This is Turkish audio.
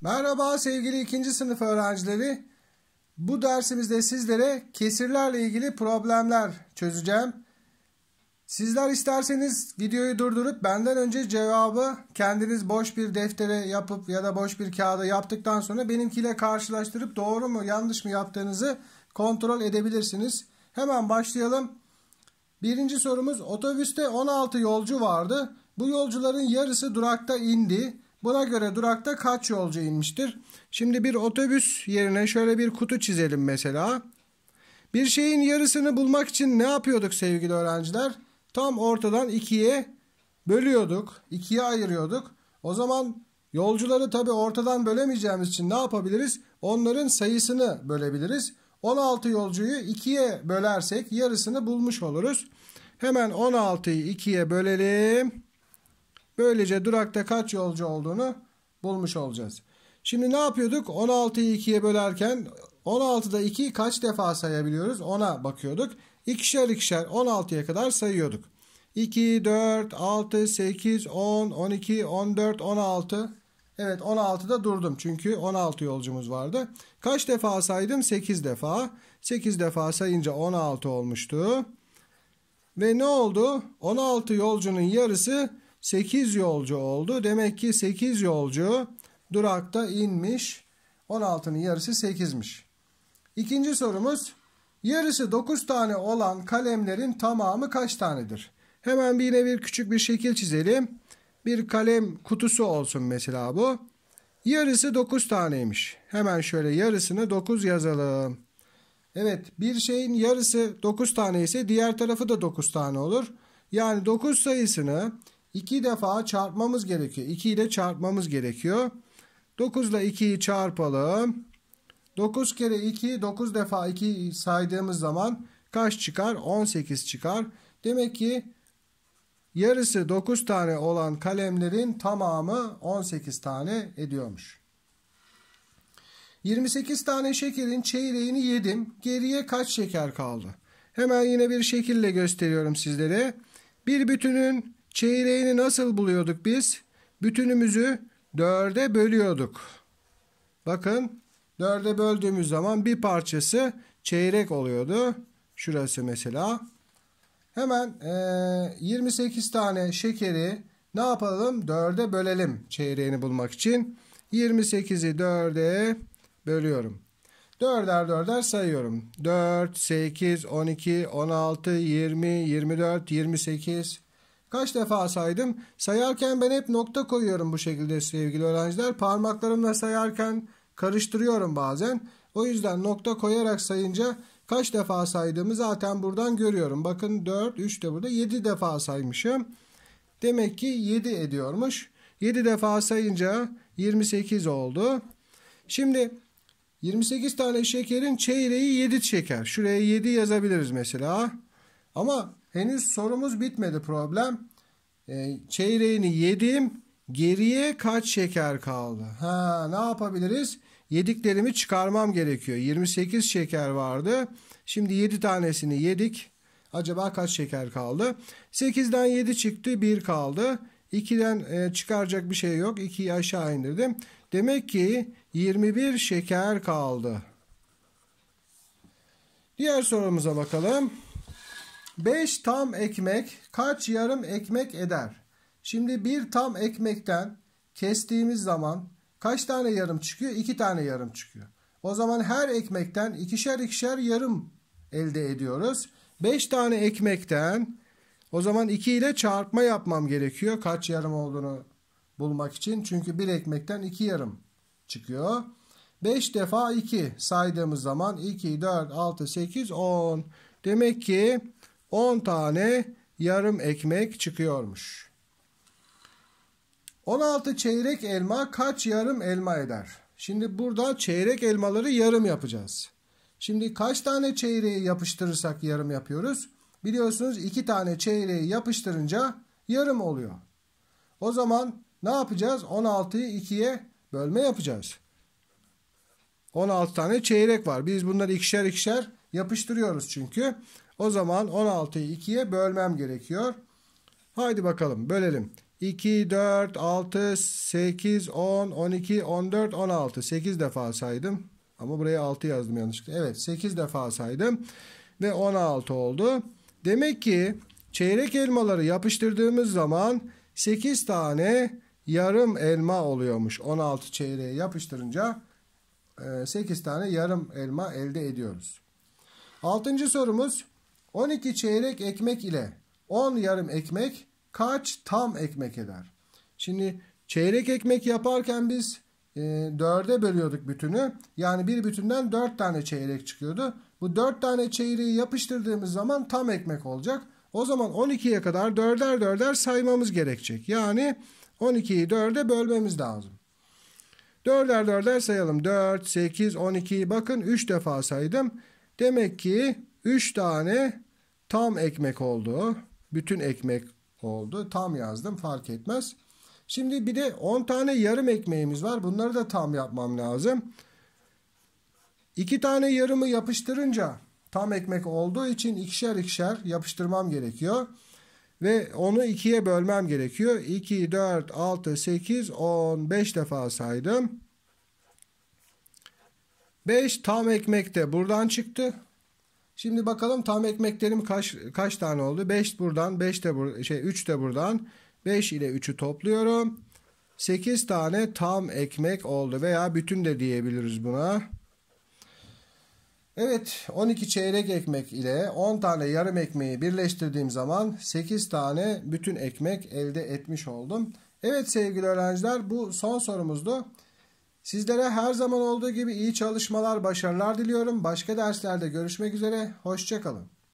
Merhaba sevgili ikinci sınıf öğrencileri. Bu dersimizde sizlere kesirlerle ilgili problemler çözeceğim. Sizler isterseniz videoyu durdurup benden önce cevabı kendiniz boş bir deftere yapıp ya da boş bir kağıda yaptıktan sonra benimkiyle karşılaştırıp doğru mu yanlış mı yaptığınızı kontrol edebilirsiniz. Hemen başlayalım. Birinci sorumuz otobüste 16 yolcu vardı. Bu yolcuların yarısı durakta indi. Buna göre durakta kaç yolcu inmiştir? Şimdi bir otobüs yerine şöyle bir kutu çizelim mesela. Bir şeyin yarısını bulmak için ne yapıyorduk sevgili öğrenciler? Tam ortadan ikiye bölüyorduk. ikiye ayırıyorduk. O zaman yolcuları tabi ortadan bölemeyeceğimiz için ne yapabiliriz? Onların sayısını bölebiliriz. 16 yolcuyu ikiye bölersek yarısını bulmuş oluruz. Hemen 16'yı ikiye bölelim. Böylece durakta kaç yolcu olduğunu bulmuş olacağız. Şimdi ne yapıyorduk? 16'yı 2'ye bölerken 16'da 2'yi kaç defa sayabiliyoruz? Ona bakıyorduk. İkişer ikişer 16'ya kadar sayıyorduk. 2, 4, 6, 8, 10, 12, 14, 16. Evet 16'da durdum çünkü 16 yolcumuz vardı. Kaç defa saydım? 8 defa. 8 defa sayınca 16 olmuştu. Ve ne oldu? 16 yolcunun yarısı 8 yolcu oldu. Demek ki 8 yolcu durakta inmiş. 16'nın yarısı 8'miş. İkinci sorumuz yarısı 9 tane olan kalemlerin tamamı kaç tanedir? Hemen bir yine bir küçük bir şekil çizelim. Bir kalem kutusu olsun mesela bu. Yarısı 9 taneymiş. Hemen şöyle yarısını 9 yazalım. Evet bir şeyin yarısı 9 tane ise diğer tarafı da 9 tane olur. Yani 9 sayısını 2 defa çarpmamız gerekiyor. 2 ile çarpmamız gerekiyor. 9 ile 2'yi çarpalım. 9 kere 2 9 defa 2 saydığımız zaman kaç çıkar? 18 çıkar. Demek ki yarısı 9 tane olan kalemlerin tamamı 18 tane ediyormuş. 28 tane şekerin çeyreğini yedim. Geriye kaç şeker kaldı? Hemen yine bir şekille gösteriyorum sizlere. Bir bütünün Çeyreğini nasıl buluyorduk biz? Bütünümüzü dörde bölüyorduk. Bakın dörde böldüğümüz zaman bir parçası çeyrek oluyordu. Şurası mesela. Hemen e, 28 tane şekeri ne yapalım? Dörde bölelim çeyreğini bulmak için. 28'i dörde bölüyorum. Dörder dörder sayıyorum. 4, 8, 12, 16, 20, 24, 28, Kaç defa saydım? Sayarken ben hep nokta koyuyorum bu şekilde sevgili öğrenciler. Parmaklarımla sayarken karıştırıyorum bazen. O yüzden nokta koyarak sayınca kaç defa saydığımı zaten buradan görüyorum. Bakın 4, 3 de burada 7 defa saymışım. Demek ki 7 ediyormuş. 7 defa sayınca 28 oldu. Şimdi 28 tane şekerin çeyreği 7 şeker. Şuraya 7 yazabiliriz mesela. Ama Henüz sorumuz bitmedi problem. Ee, çeyreğini yedim. Geriye kaç şeker kaldı? Ha, ne yapabiliriz? Yediklerimi çıkarmam gerekiyor. 28 şeker vardı. Şimdi 7 tanesini yedik. Acaba kaç şeker kaldı? 8'den 7 çıktı 1 kaldı. 2'den e, çıkaracak bir şey yok. 2'yi aşağı indirdim. Demek ki 21 şeker kaldı. Diğer sorumuza bakalım. 5 tam ekmek kaç yarım ekmek eder? Şimdi bir tam ekmekten kestiğimiz zaman kaç tane yarım çıkıyor? 2 tane yarım çıkıyor. O zaman her ekmekten ikişer ikişer yarım elde ediyoruz. 5 tane ekmekten o zaman 2 ile çarpma yapmam gerekiyor. Kaç yarım olduğunu bulmak için. Çünkü bir ekmekten 2 yarım çıkıyor. 5 defa 2 saydığımız zaman 2, 4, 6, 8, 10. Demek ki 10 tane yarım ekmek çıkıyormuş. 16 çeyrek elma kaç yarım elma eder? Şimdi burada çeyrek elmaları yarım yapacağız. Şimdi kaç tane çeyreği yapıştırırsak yarım yapıyoruz? Biliyorsunuz iki tane çeyreği yapıştırınca yarım oluyor. O zaman ne yapacağız? 16'yı 2'ye bölme yapacağız. 16 tane çeyrek var. Biz bunları ikişer ikişer yapıştırıyoruz çünkü. O zaman 16'yı 2'ye bölmem gerekiyor. Haydi bakalım bölelim. 2, 4, 6, 8, 10, 12, 14, 16. 8 defa saydım. Ama buraya 6 yazdım yanlışlıkla. Evet 8 defa saydım. Ve 16 oldu. Demek ki çeyrek elmaları yapıştırdığımız zaman 8 tane yarım elma oluyormuş. 16 çeyreğe yapıştırınca 8 e, tane yarım elma elde ediyoruz. 6. sorumuz 12 çeyrek ekmek ile 10 yarım ekmek kaç tam ekmek eder? Şimdi çeyrek ekmek yaparken biz e, 4'e bölüyorduk bütünü. Yani bir bütünden 4 tane çeyrek çıkıyordu. Bu 4 tane çeyreği yapıştırdığımız zaman tam ekmek olacak. O zaman 12'ye kadar 4'er 4'er saymamız gerekecek. Yani 12'yi 4'e bölmemiz lazım. 4'er 4'er sayalım. 4, 8, 12. Bakın 3 defa saydım. Demek ki 3 tane tam ekmek oldu. Bütün ekmek oldu. Tam yazdım fark etmez. Şimdi bir de 10 tane yarım ekmeğimiz var. Bunları da tam yapmam lazım. 2 tane yarımı yapıştırınca tam ekmek olduğu için ikişer ikişer yapıştırmam gerekiyor. Ve onu ikiye bölmem gerekiyor. 2, 4, 6, 8, 10, 5 defa saydım. 5 tam ekmek de buradan çıktı. Şimdi bakalım tam ekmeklerim kaç kaç tane oldu? 5 buradan, 5 de bur şey 3 de buradan. 5 ile 3'ü topluyorum. 8 tane tam ekmek oldu veya bütün de diyebiliriz buna. Evet 12 çeyrek ekmek ile 10 tane yarım ekmeği birleştirdiğim zaman 8 tane bütün ekmek elde etmiş oldum. Evet sevgili öğrenciler bu son sorumuzdu. Sizlere her zaman olduğu gibi iyi çalışmalar, başarılar diliyorum. Başka derslerde görüşmek üzere. Hoşçakalın.